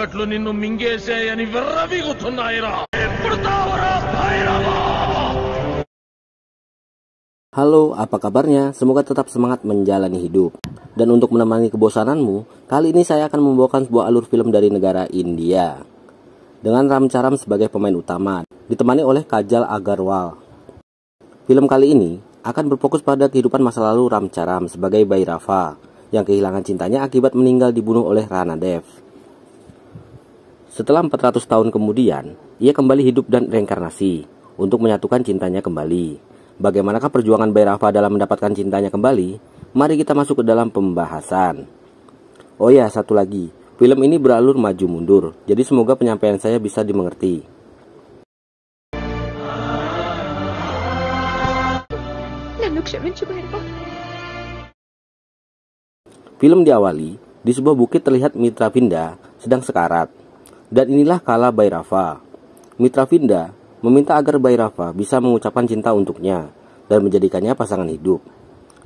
చీకట్లు నిన్ను మింగేసేయని విర్రవీగుతున్నాయిరా Halo, apa kabarnya? Semoga tetap semangat menjalani hidup. Dan untuk menemani kebosananmu, kali ini saya akan membawakan sebuah alur film dari negara India. Dengan Ram Charam sebagai pemain utama, ditemani oleh Kajal Agarwal. Film kali ini akan berfokus pada kehidupan masa lalu Ram Charam sebagai Bhairava, yang kehilangan cintanya akibat meninggal dibunuh oleh Rana Dev. Setelah 400 tahun kemudian, ia kembali hidup dan reinkarnasi untuk menyatukan cintanya kembali. Bagaimanakah perjuangan Bay dalam mendapatkan cintanya kembali? Mari kita masuk ke dalam pembahasan. Oh ya, satu lagi. Film ini beralur maju mundur, jadi semoga penyampaian saya bisa dimengerti. Film diawali di sebuah bukit terlihat Mitra Pinda sedang sekarat dan inilah kala Bairafa. Mitra Vinda meminta agar Bairafa bisa mengucapkan cinta untuknya dan menjadikannya pasangan hidup.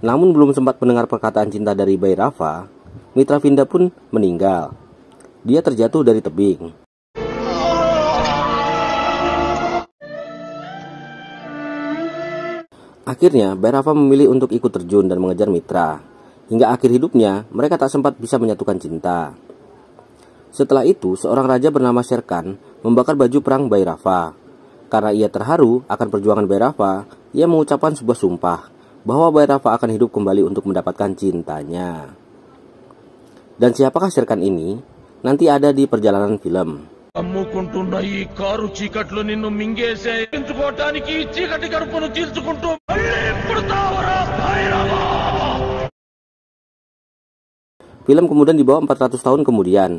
Namun belum sempat mendengar perkataan cinta dari Bairafa, Mitra Vinda pun meninggal. Dia terjatuh dari tebing Akhirnya, Bairafa memilih untuk ikut terjun dan mengejar Mitra. Hingga akhir hidupnya, mereka tak sempat bisa menyatukan cinta. Setelah itu, seorang raja bernama Serkan membakar baju perang Bairafa. Karena ia terharu akan perjuangan Bairafa, ia mengucapkan sebuah sumpah bahwa Bairafa akan hidup kembali untuk mendapatkan cintanya. Dan siapakah Serkan ini? Nanti ada di perjalanan film. Film kemudian dibawa 400 tahun kemudian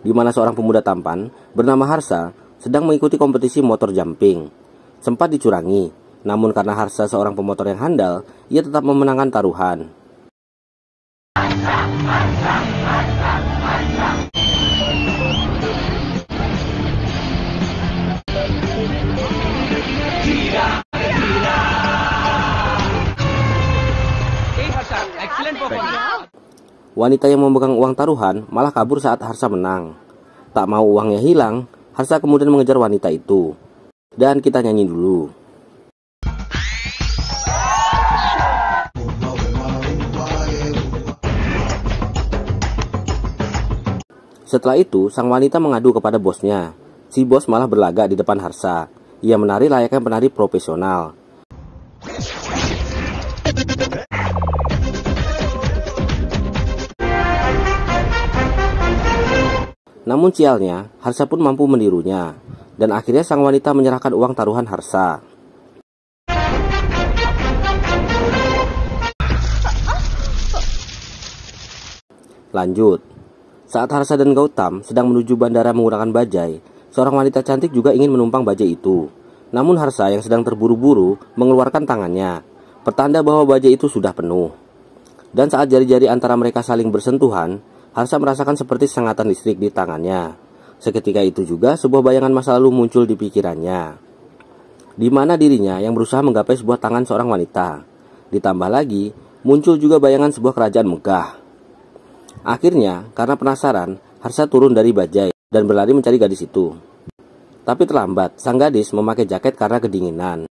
di mana seorang pemuda tampan bernama Harsa sedang mengikuti kompetisi motor jumping. Sempat dicurangi, namun karena Harsa seorang pemotor yang handal, ia tetap memenangkan taruhan. Thank you wanita yang memegang uang taruhan malah kabur saat Harsa menang. Tak mau uangnya hilang, Harsa kemudian mengejar wanita itu. Dan kita nyanyi dulu. Setelah itu, sang wanita mengadu kepada bosnya. Si bos malah berlagak di depan Harsa. Ia menari layaknya penari profesional. Namun sialnya, Harsa pun mampu menirunya, dan akhirnya sang wanita menyerahkan uang taruhan Harsa. Lanjut. Saat Harsa dan Gautam sedang menuju bandara menggunakan bajai, seorang wanita cantik juga ingin menumpang bajai itu. Namun Harsa yang sedang terburu-buru mengeluarkan tangannya, pertanda bahwa bajai itu sudah penuh. Dan saat jari-jari antara mereka saling bersentuhan, Harsa merasakan seperti sengatan listrik di tangannya. Seketika itu juga sebuah bayangan masa lalu muncul di pikirannya. Di mana dirinya yang berusaha menggapai sebuah tangan seorang wanita. Ditambah lagi, muncul juga bayangan sebuah kerajaan megah. Akhirnya, karena penasaran, Harsa turun dari bajai dan berlari mencari gadis itu. Tapi terlambat, sang gadis memakai jaket karena kedinginan.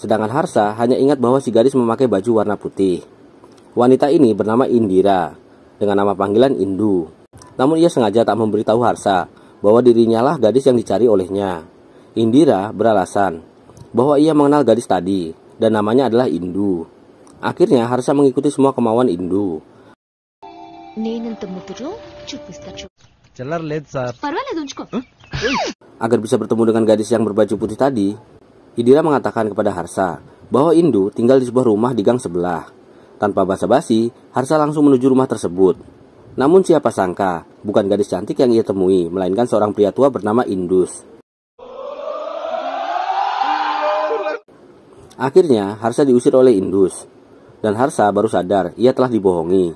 Sedangkan Harsa hanya ingat bahwa si gadis memakai baju warna putih. Wanita ini bernama Indira, dengan nama panggilan Indu. Namun ia sengaja tak memberitahu Harsa bahwa dirinya lah gadis yang dicari olehnya. Indira beralasan bahwa ia mengenal gadis tadi dan namanya adalah Indu. Akhirnya Harsa mengikuti semua kemauan Indu. Agar bisa bertemu dengan gadis yang berbaju putih tadi, Indira mengatakan kepada Harsa bahwa Indu tinggal di sebuah rumah di gang sebelah. Tanpa basa-basi, Harsa langsung menuju rumah tersebut. Namun siapa sangka, bukan gadis cantik yang ia temui, melainkan seorang pria tua bernama Indus. Akhirnya, Harsa diusir oleh Indus. Dan Harsa baru sadar, ia telah dibohongi.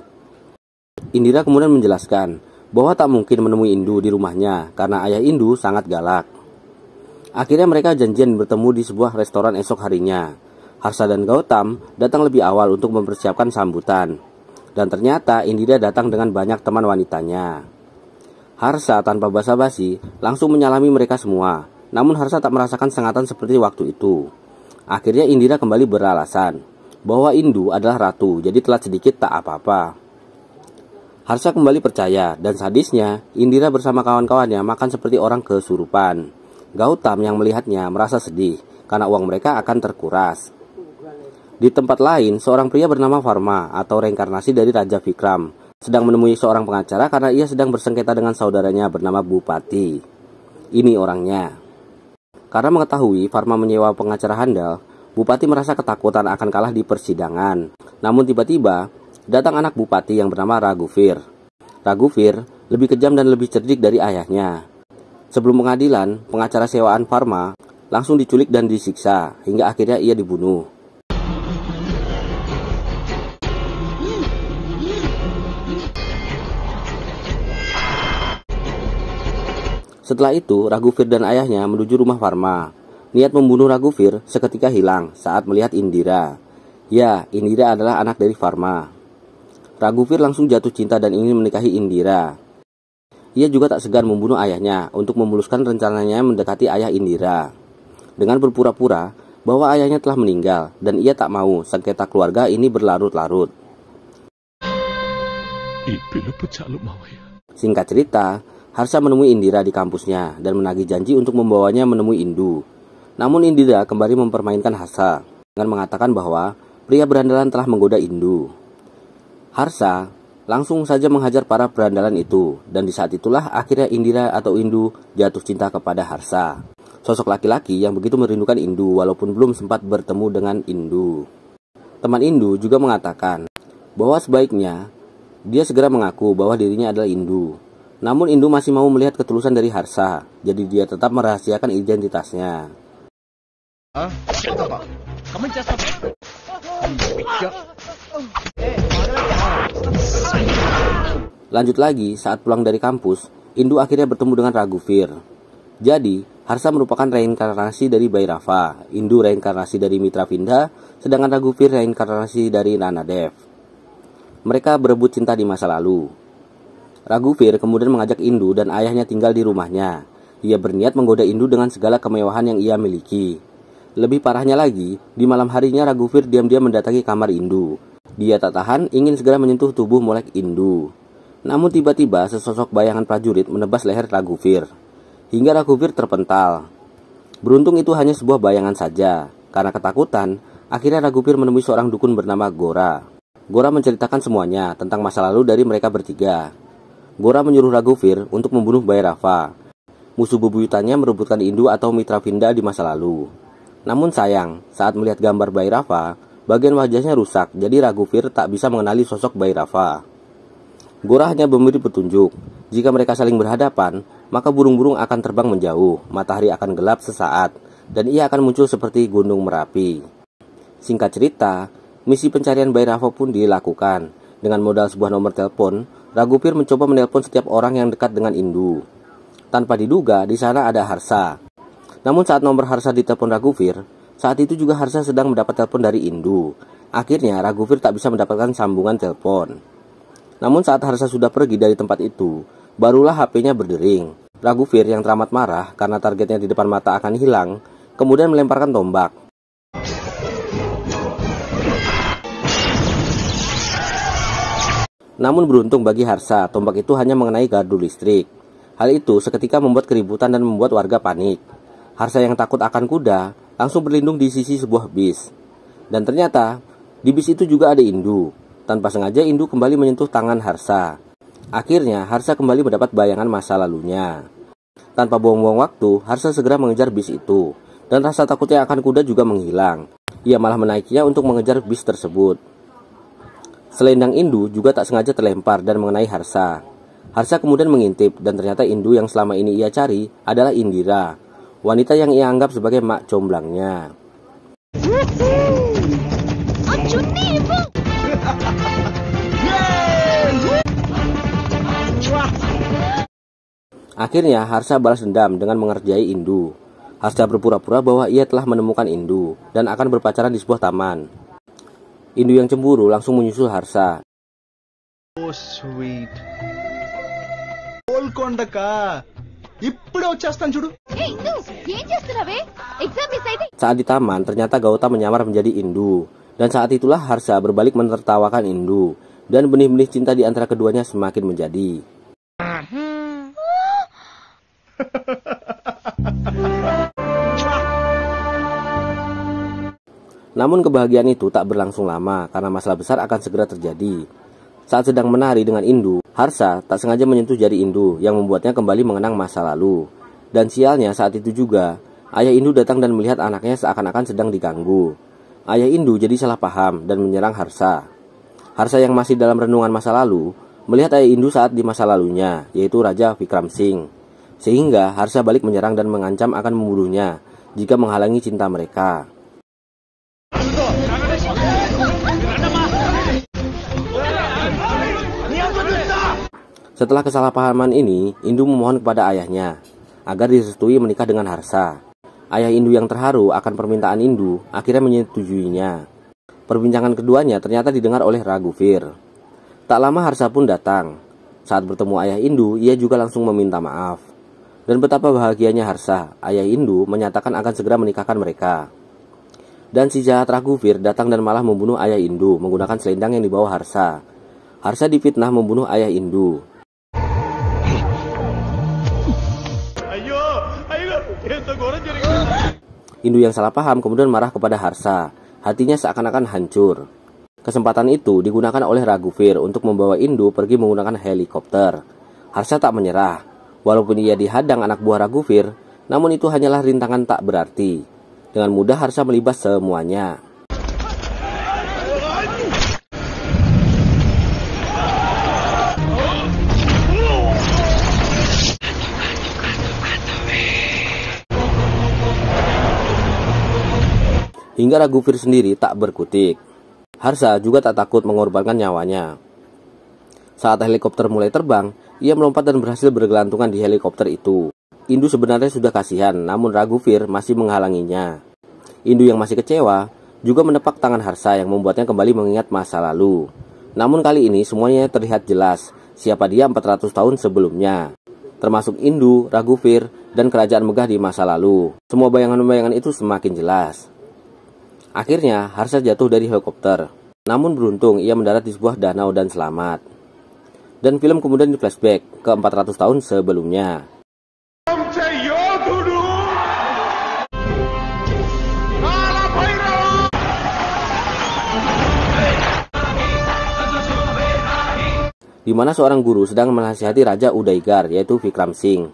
Indira kemudian menjelaskan bahwa tak mungkin menemui Indu di rumahnya karena ayah Indu sangat galak. Akhirnya mereka janjian bertemu di sebuah restoran esok harinya. Harsa dan Gautam datang lebih awal untuk mempersiapkan sambutan. Dan ternyata Indira datang dengan banyak teman wanitanya. Harsa tanpa basa-basi langsung menyalami mereka semua. Namun Harsa tak merasakan sengatan seperti waktu itu. Akhirnya Indira kembali beralasan bahwa Indu adalah ratu, jadi telat sedikit tak apa-apa. Harsa kembali percaya, dan sadisnya, Indira bersama kawan-kawannya makan seperti orang kesurupan. Gautam yang melihatnya merasa sedih karena uang mereka akan terkuras. Di tempat lain, seorang pria bernama Farma atau reinkarnasi dari Raja Vikram sedang menemui seorang pengacara karena ia sedang bersengketa dengan saudaranya bernama Bupati. Ini orangnya. Karena mengetahui Farma menyewa pengacara handal, Bupati merasa ketakutan akan kalah di persidangan. Namun tiba-tiba, datang anak Bupati yang bernama Ragufir. Ragufir lebih kejam dan lebih cerdik dari ayahnya. Sebelum pengadilan, pengacara sewaan Farma langsung diculik dan disiksa hingga akhirnya ia dibunuh. Setelah itu, Ragufir dan ayahnya menuju rumah Farma. Niat membunuh Ragufir seketika hilang saat melihat Indira. Ya, Indira adalah anak dari Farma. Ragufir langsung jatuh cinta dan ingin menikahi Indira. Ia juga tak segan membunuh ayahnya untuk memuluskan rencananya mendekati ayah Indira. Dengan berpura-pura bahwa ayahnya telah meninggal dan ia tak mau sengketa keluarga ini berlarut-larut. Singkat cerita, Harsa menemui Indira di kampusnya dan menagih janji untuk membawanya menemui Indu. Namun Indira kembali mempermainkan Harsa dengan mengatakan bahwa pria berandalan telah menggoda Indu. Harsa langsung saja menghajar para berandalan itu dan di saat itulah akhirnya Indira atau Indu jatuh cinta kepada Harsa. Sosok laki-laki yang begitu merindukan Indu walaupun belum sempat bertemu dengan Indu. Teman Indu juga mengatakan bahwa sebaiknya dia segera mengaku bahwa dirinya adalah Indu namun Indu masih mau melihat ketulusan dari Harsa, jadi dia tetap merahasiakan identitasnya. Lanjut lagi, saat pulang dari kampus, Indu akhirnya bertemu dengan Ragufir. Jadi, Harsa merupakan reinkarnasi dari Bayi Rafa, Indu reinkarnasi dari Mitra Vinda, sedangkan Ragufir reinkarnasi dari Nana Dev. Mereka berebut cinta di masa lalu, Ragufir kemudian mengajak Indu dan ayahnya tinggal di rumahnya. Ia berniat menggoda Indu dengan segala kemewahan yang ia miliki. Lebih parahnya lagi, di malam harinya Ragufir diam-diam mendatangi kamar Indu. Dia tak tahan ingin segera menyentuh tubuh molek Indu. Namun tiba-tiba sesosok bayangan prajurit menebas leher Ragufir. Hingga Ragufir terpental. Beruntung itu hanya sebuah bayangan saja. Karena ketakutan, akhirnya Ragufir menemui seorang dukun bernama Gora. Gora menceritakan semuanya tentang masa lalu dari mereka bertiga. Gora menyuruh Ragufir untuk membunuh Rafa. Musuh bebuyutannya merebutkan Indu atau Mitra Vinda di masa lalu. Namun sayang, saat melihat gambar Rafa, bagian wajahnya rusak jadi Ragufir tak bisa mengenali sosok Rafa. Gora hanya memberi petunjuk. Jika mereka saling berhadapan, maka burung-burung akan terbang menjauh, matahari akan gelap sesaat, dan ia akan muncul seperti gunung merapi. Singkat cerita, misi pencarian Rafa pun dilakukan. Dengan modal sebuah nomor telepon, Ragupir mencoba menelpon setiap orang yang dekat dengan Indu. Tanpa diduga, di sana ada Harsa. Namun saat nomor Harsa ditelepon Ragupir, saat itu juga Harsa sedang mendapat telepon dari Indu. Akhirnya, Ragupir tak bisa mendapatkan sambungan telepon. Namun saat Harsa sudah pergi dari tempat itu, barulah HP-nya berdering. Ragupir yang teramat marah karena targetnya di depan mata akan hilang, kemudian melemparkan tombak. Namun beruntung bagi Harsa, tombak itu hanya mengenai gardu listrik. Hal itu seketika membuat keributan dan membuat warga panik. Harsa yang takut akan kuda langsung berlindung di sisi sebuah bis. Dan ternyata di bis itu juga ada Indu. Tanpa sengaja Indu kembali menyentuh tangan Harsa. Akhirnya Harsa kembali mendapat bayangan masa lalunya. Tanpa buang-buang waktu, Harsa segera mengejar bis itu. Dan rasa takutnya akan kuda juga menghilang. Ia malah menaikinya untuk mengejar bis tersebut. Selendang Indu juga tak sengaja terlempar dan mengenai Harsa. Harsa kemudian mengintip dan ternyata Indu yang selama ini ia cari adalah Indira, wanita yang ia anggap sebagai mak comblangnya. Akhirnya Harsa balas dendam dengan mengerjai Indu. Harsa berpura-pura bahwa ia telah menemukan Indu dan akan berpacaran di sebuah taman. Indu yang cemburu langsung menyusul Harsa. Oh sweet. Hey Indu, కోల్కొండక ఇప్పుడే bisa చూడు Saat di taman, ternyata Gauta menyamar menjadi Indu. Dan saat itulah Harsa berbalik menertawakan Indu. Dan benih-benih cinta di antara keduanya semakin menjadi. Namun kebahagiaan itu tak berlangsung lama karena masalah besar akan segera terjadi. Saat sedang menari dengan Indu, Harsa tak sengaja menyentuh jari Indu yang membuatnya kembali mengenang masa lalu. Dan sialnya saat itu juga, ayah Indu datang dan melihat anaknya seakan-akan sedang diganggu. Ayah Indu jadi salah paham dan menyerang Harsa. Harsa yang masih dalam renungan masa lalu, melihat ayah Indu saat di masa lalunya, yaitu Raja Vikram Singh. Sehingga Harsa balik menyerang dan mengancam akan membunuhnya jika menghalangi cinta mereka. Setelah kesalahpahaman ini, Indu memohon kepada ayahnya agar disetujui menikah dengan Harsa. Ayah Indu yang terharu akan permintaan Indu akhirnya menyetujuinya. Perbincangan keduanya ternyata didengar oleh Ragufir. Tak lama Harsa pun datang. Saat bertemu ayah Indu, ia juga langsung meminta maaf. Dan betapa bahagianya Harsa, ayah Indu menyatakan akan segera menikahkan mereka. Dan si jahat Ragufir datang dan malah membunuh ayah Indu menggunakan selendang yang dibawa Harsa. Harsa difitnah membunuh ayah Indu. Indu yang salah paham kemudian marah kepada Harsa. Hatinya seakan-akan hancur. Kesempatan itu digunakan oleh Raghuvir untuk membawa Indu pergi menggunakan helikopter. Harsa tak menyerah. Walaupun ia dihadang anak buah Raghuvir, namun itu hanyalah rintangan tak berarti. Dengan mudah Harsa melibas semuanya. hingga Ragufir sendiri tak berkutik. Harsa juga tak takut mengorbankan nyawanya. Saat helikopter mulai terbang, ia melompat dan berhasil bergelantungan di helikopter itu. Indu sebenarnya sudah kasihan, namun Ragufir masih menghalanginya. Indu yang masih kecewa juga menepak tangan Harsa yang membuatnya kembali mengingat masa lalu. Namun kali ini semuanya terlihat jelas siapa dia 400 tahun sebelumnya. Termasuk Indu, Ragufir, dan kerajaan megah di masa lalu. Semua bayangan-bayangan itu semakin jelas. Akhirnya, Harsha jatuh dari helikopter. Namun beruntung, ia mendarat di sebuah danau dan selamat. Dan film kemudian di-flashback ke 400 tahun sebelumnya. di mana seorang guru sedang menasihati Raja Udaigar, yaitu Vikram Singh.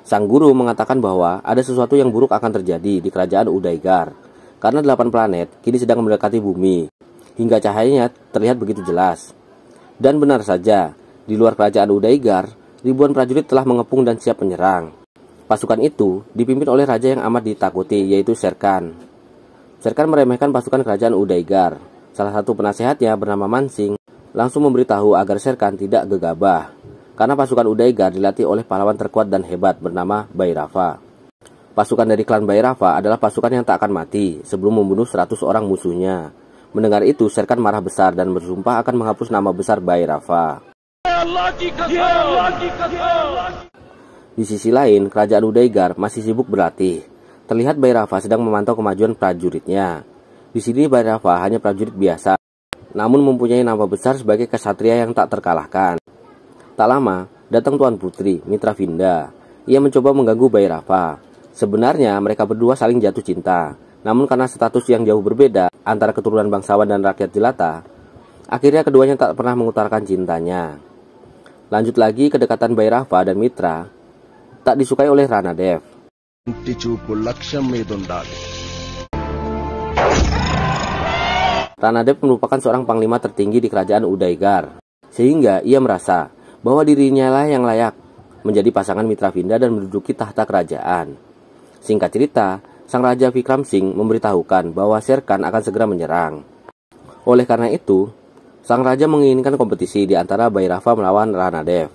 Sang guru mengatakan bahwa ada sesuatu yang buruk akan terjadi di kerajaan Udaigar, karena delapan planet kini sedang mendekati bumi, hingga cahayanya terlihat begitu jelas. Dan benar saja, di luar kerajaan Udaigar, ribuan prajurit telah mengepung dan siap menyerang. Pasukan itu dipimpin oleh raja yang amat ditakuti, yaitu Serkan. Serkan meremehkan pasukan kerajaan Udaigar. Salah satu penasehatnya bernama Mansing langsung memberitahu agar Serkan tidak gegabah karena pasukan Udaigar dilatih oleh pahlawan terkuat dan hebat bernama Bayrafa. Pasukan dari klan Bayrava adalah pasukan yang tak akan mati sebelum membunuh 100 orang musuhnya. Mendengar itu, Serkan marah besar dan bersumpah akan menghapus nama besar Bayrava. Di sisi lain, kerajaan Udaigar masih sibuk berlatih. Terlihat Bayrava sedang memantau kemajuan prajuritnya. Di sini Bayrava hanya prajurit biasa, namun mempunyai nama besar sebagai kesatria yang tak terkalahkan. Tak lama, datang Tuan Putri, Mitra Vinda. Ia mencoba mengganggu Bayrava. Sebenarnya mereka berdua saling jatuh cinta, namun karena status yang jauh berbeda antara keturunan bangsawan dan rakyat jelata, akhirnya keduanya tak pernah mengutarakan cintanya. Lanjut lagi kedekatan Rafa dan Mitra tak disukai oleh Ranadev. Ranadev merupakan seorang panglima tertinggi di kerajaan Udaigar, sehingga ia merasa bahwa dirinya lah yang layak menjadi pasangan Mitra Vinda dan menduduki tahta kerajaan. Singkat cerita, sang raja Vikram Singh memberitahukan bahwa Serkan akan segera menyerang. Oleh karena itu, sang raja menginginkan kompetisi di antara Bhairava melawan Ranadev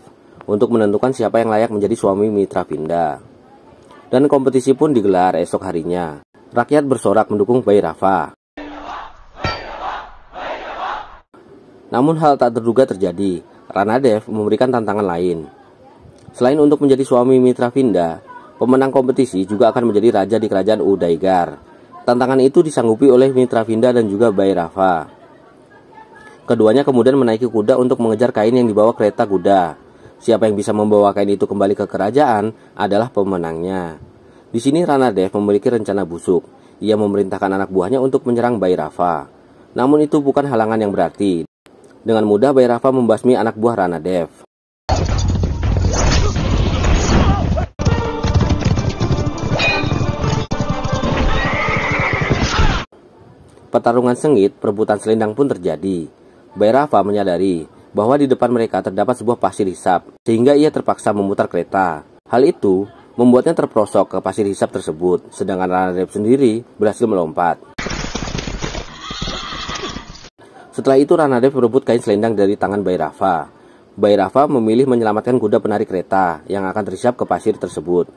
untuk menentukan siapa yang layak menjadi suami Mitra Pinda. Dan kompetisi pun digelar esok harinya. Rakyat bersorak mendukung Bhairava. Namun hal tak terduga terjadi. Ranadev memberikan tantangan lain. Selain untuk menjadi suami Mitra Vinda, Pemenang kompetisi juga akan menjadi raja di kerajaan Udaigar. Tantangan itu disanggupi oleh Mitra Vinda dan juga Rafa. Keduanya kemudian menaiki kuda untuk mengejar kain yang dibawa kereta kuda. Siapa yang bisa membawa kain itu kembali ke kerajaan adalah pemenangnya. Di sini Ranadev memiliki rencana busuk. Ia memerintahkan anak buahnya untuk menyerang Bayi Rafa. Namun itu bukan halangan yang berarti. Dengan mudah Bayi Rafa membasmi anak buah Ranadev. Pertarungan sengit, perebutan selendang pun terjadi. Bayrafa menyadari bahwa di depan mereka terdapat sebuah pasir hisap, sehingga ia terpaksa memutar kereta. Hal itu membuatnya terperosok ke pasir hisap tersebut, sedangkan Ranadep sendiri berhasil melompat. Setelah itu Ranadep merebut kain selendang dari tangan Bayrafa. Rafa. memilih menyelamatkan kuda penarik kereta yang akan terhisap ke pasir tersebut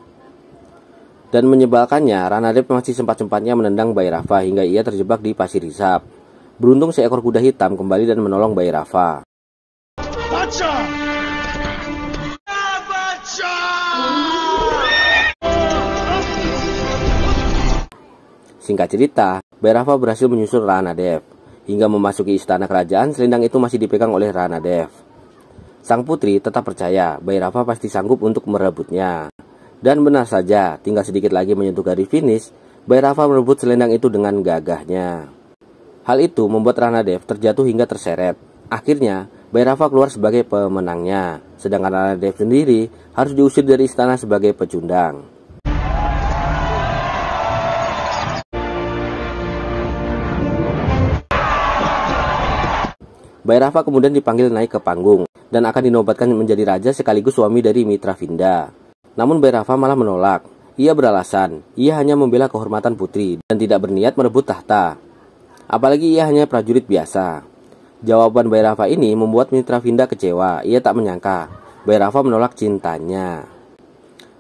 dan menyebalkannya, Ranadep masih sempat-sempatnya menendang Bayi Rafa hingga ia terjebak di pasir hisap. Beruntung seekor kuda hitam kembali dan menolong Bayi Rafa. Baca! Baca! Singkat cerita, Bayi Rafa berhasil menyusul Ranadev. Hingga memasuki istana kerajaan, selendang itu masih dipegang oleh Ranadev. Sang putri tetap percaya Bayi Rafa pasti sanggup untuk merebutnya. Dan benar saja, tinggal sedikit lagi menyentuh garis finish, Bayi Rafa merebut selendang itu dengan gagahnya. Hal itu membuat Rana Dev terjatuh hingga terseret. Akhirnya, Bayi Rafa keluar sebagai pemenangnya, sedangkan Rana Dev sendiri harus diusir dari istana sebagai pecundang. Bayi Rafa kemudian dipanggil naik ke panggung dan akan dinobatkan menjadi raja sekaligus suami dari Mitra Vinda. Namun Berafa malah menolak. Ia beralasan, ia hanya membela kehormatan putri dan tidak berniat merebut tahta. Apalagi ia hanya prajurit biasa. Jawaban Bairafa ini membuat Mitra Vinda kecewa. Ia tak menyangka Bairafa menolak cintanya.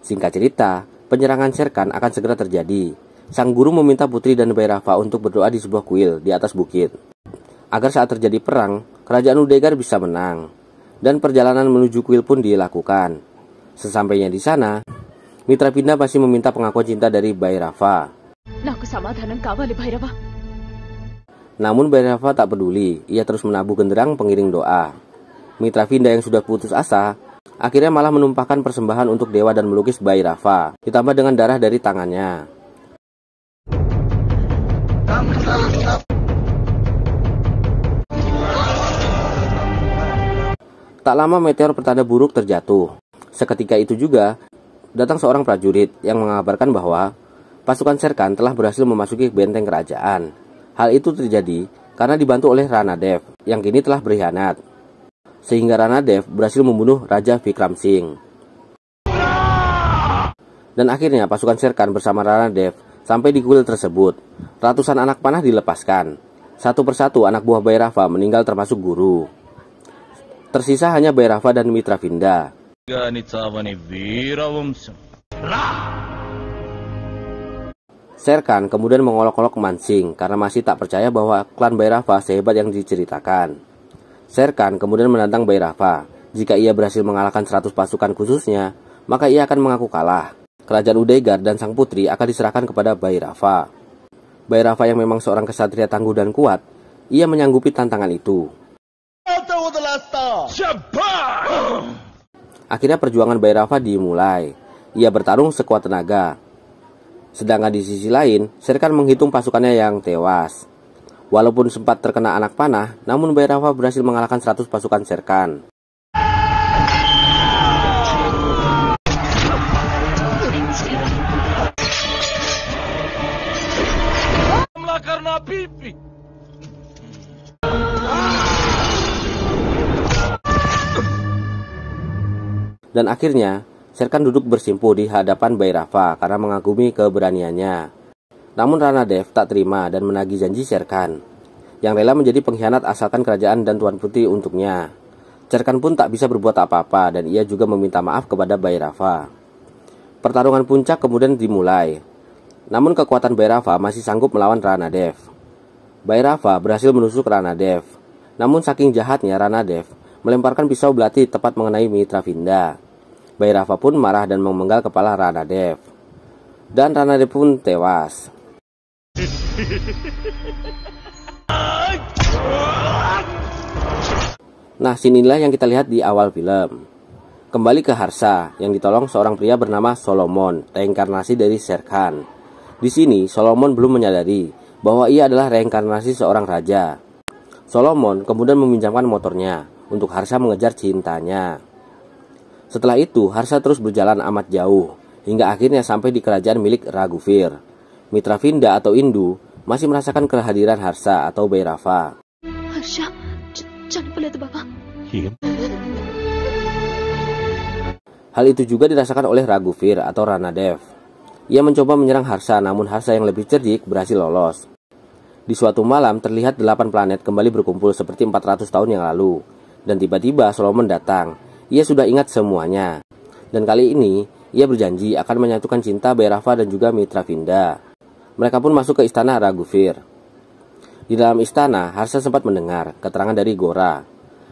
Singkat cerita, penyerangan Serkan akan segera terjadi. Sang guru meminta Putri dan Bairafa untuk berdoa di sebuah kuil di atas bukit. Agar saat terjadi perang, kerajaan Udegar bisa menang. Dan perjalanan menuju kuil pun dilakukan. Sesampainya di sana, Mitra Pinda masih meminta pengakuan cinta dari nah, Rafa. Namun Rafa tak peduli, ia terus menabuh genderang pengiring doa. Mitra Pinda yang sudah putus asa, akhirnya malah menumpahkan persembahan untuk dewa dan melukis Rafa, ditambah dengan darah dari tangannya. Tak lama meteor pertanda buruk terjatuh. Seketika itu juga, datang seorang prajurit yang mengabarkan bahwa pasukan Serkan telah berhasil memasuki benteng kerajaan. Hal itu terjadi karena dibantu oleh Ranadev yang kini telah berkhianat. Sehingga Ranadev berhasil membunuh Raja Vikram Singh. Dan akhirnya pasukan Serkan bersama Ranadev sampai di kuil tersebut. Ratusan anak panah dilepaskan. Satu persatu anak buah Bayrava meninggal termasuk guru. Tersisa hanya Bayrava dan Mitra Vinda గాని చావని వీరవంశం Serkan kemudian mengolok-olok Mansing karena masih tak percaya bahwa klan Bairafa sehebat yang diceritakan. Serkan kemudian menantang Bairafa. Jika ia berhasil mengalahkan 100 pasukan khususnya, maka ia akan mengaku kalah. Kerajaan Udegar dan sang putri akan diserahkan kepada Bairafa. Bairafa yang memang seorang kesatria tangguh dan kuat, ia menyanggupi tantangan itu. Akhirnya perjuangan Bairafa dimulai. Ia bertarung sekuat tenaga. Sedangkan di sisi lain, Serkan menghitung pasukannya yang tewas. Walaupun sempat terkena anak panah, namun Bairafa berhasil mengalahkan 100 pasukan Serkan. pipi. Dan akhirnya, Serkan duduk bersimpuh di hadapan Bayrafa karena mengagumi keberaniannya. Namun Rana Dev tak terima dan menagih janji Serkan, yang rela menjadi pengkhianat asalkan kerajaan dan Tuan Putri untuknya. Serkan pun tak bisa berbuat apa-apa dan ia juga meminta maaf kepada Bayrafa. Pertarungan puncak kemudian dimulai. Namun kekuatan Bayrafa masih sanggup melawan Rana Dev. Bayrafa berhasil menusuk Rana Dev, Namun saking jahatnya Rana Dev melemparkan pisau belati tepat mengenai Mitra Vinda. Rafa pun marah dan memenggal kepala Rana Dev. Dan Rana Dev pun tewas. Nah, sinilah yang kita lihat di awal film. Kembali ke Harsa, yang ditolong seorang pria bernama Solomon, reinkarnasi dari Serkan. Di sini, Solomon belum menyadari bahwa ia adalah reinkarnasi seorang raja. Solomon kemudian meminjamkan motornya untuk Harsha mengejar cintanya. Setelah itu, Harsha terus berjalan amat jauh, hingga akhirnya sampai di kerajaan milik Raghuvir. Mitra Vinda atau Indu masih merasakan kehadiran Harsha atau Bairava. Harsha, jangan pelit Bapak. Iya. Hal itu juga dirasakan oleh Raghuvir atau Ranadev. Ia mencoba menyerang Harsha, namun Harsha yang lebih cerdik berhasil lolos. Di suatu malam terlihat delapan planet kembali berkumpul seperti 400 tahun yang lalu. Dan tiba-tiba Solomon datang. Ia sudah ingat semuanya. Dan kali ini, ia berjanji akan menyatukan cinta Rafa dan juga Mitra Vinda. Mereka pun masuk ke istana Ragufir. Di dalam istana, Harsa sempat mendengar keterangan dari Gora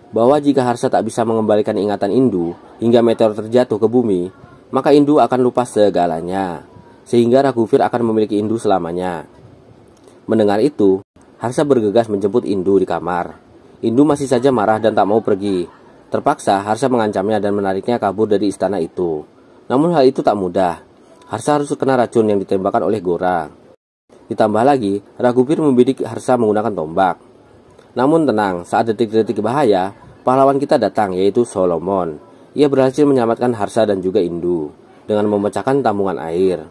bahwa jika Harsa tak bisa mengembalikan ingatan Indu hingga meteor terjatuh ke bumi, maka Indu akan lupa segalanya, sehingga Ragufir akan memiliki Indu selamanya. Mendengar itu, Harsa bergegas menjemput Indu di kamar. Indu masih saja marah dan tak mau pergi. Terpaksa, Harsa mengancamnya dan menariknya kabur dari istana itu. Namun hal itu tak mudah. Harsa harus kena racun yang ditembakkan oleh Gora. Ditambah lagi, Ragupir membidik Harsa menggunakan tombak. Namun tenang, saat detik-detik bahaya, pahlawan kita datang yaitu Solomon. Ia berhasil menyelamatkan Harsa dan juga Indu dengan memecahkan tambungan air.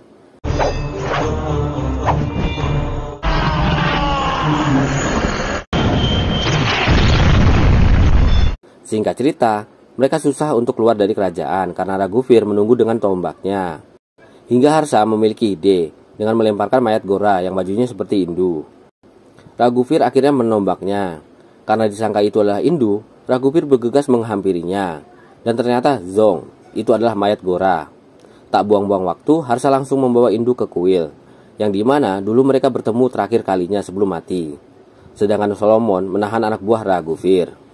Singkat cerita, mereka susah untuk keluar dari kerajaan karena Fir menunggu dengan tombaknya. Hingga Harsa memiliki ide dengan melemparkan mayat Gora yang bajunya seperti Indu. Ragufir akhirnya menombaknya. Karena disangka itu adalah Indu, Ragufir bergegas menghampirinya. Dan ternyata Zong, itu adalah mayat Gora. Tak buang-buang waktu, Harsa langsung membawa Indu ke kuil, yang dimana dulu mereka bertemu terakhir kalinya sebelum mati. Sedangkan Solomon menahan anak buah Ragufir.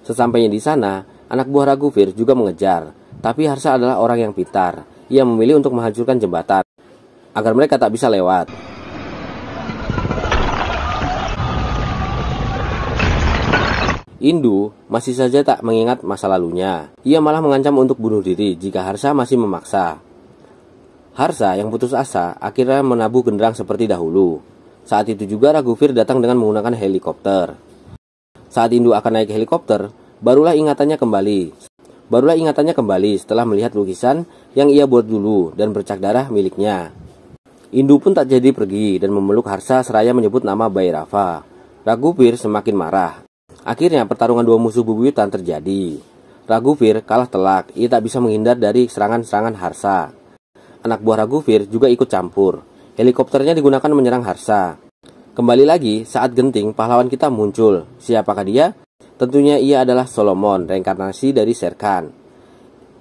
Sesampainya di sana, anak buah Raghuvir juga mengejar, tapi Harsa adalah orang yang pintar. Ia memilih untuk menghancurkan jembatan agar mereka tak bisa lewat. Indu masih saja tak mengingat masa lalunya. Ia malah mengancam untuk bunuh diri jika Harsa masih memaksa. Harsa yang putus asa akhirnya menabuh genderang seperti dahulu. Saat itu juga Ragufir datang dengan menggunakan helikopter. Saat Indu akan naik helikopter, barulah ingatannya kembali. Barulah ingatannya kembali setelah melihat lukisan yang ia buat dulu dan bercak darah miliknya. Indu pun tak jadi pergi dan memeluk Harsa seraya menyebut nama Bayrava. Ragupir semakin marah. Akhirnya pertarungan dua musuh bubuyutan terjadi. Ragupir kalah telak, ia tak bisa menghindar dari serangan-serangan Harsa. Anak buah Ragupir juga ikut campur. Helikopternya digunakan menyerang Harsa. Kembali lagi, saat genting, pahlawan kita muncul. Siapakah dia? Tentunya ia adalah Solomon, reinkarnasi dari Serkan.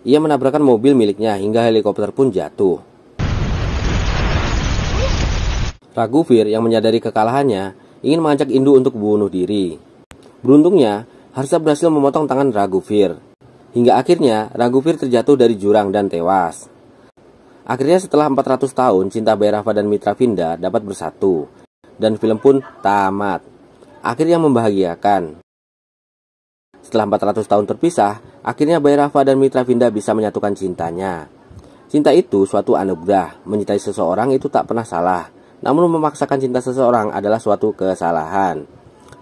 Ia menabrakkan mobil miliknya hingga helikopter pun jatuh. Ragufir yang menyadari kekalahannya ingin mengajak Indu untuk bunuh diri. Beruntungnya, Harsa berhasil memotong tangan Ragufir. Hingga akhirnya, Ragufir terjatuh dari jurang dan tewas. Akhirnya setelah 400 tahun, cinta Bayrava dan Mitra Vinda dapat bersatu dan film pun tamat. Akhirnya membahagiakan. Setelah 400 tahun terpisah, akhirnya Rafa dan Mitra Vinda bisa menyatukan cintanya. Cinta itu suatu anugerah, mencintai seseorang itu tak pernah salah. Namun memaksakan cinta seseorang adalah suatu kesalahan.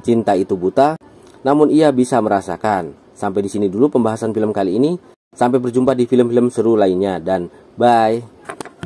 Cinta itu buta, namun ia bisa merasakan. Sampai di sini dulu pembahasan film kali ini. Sampai berjumpa di film-film seru lainnya dan bye.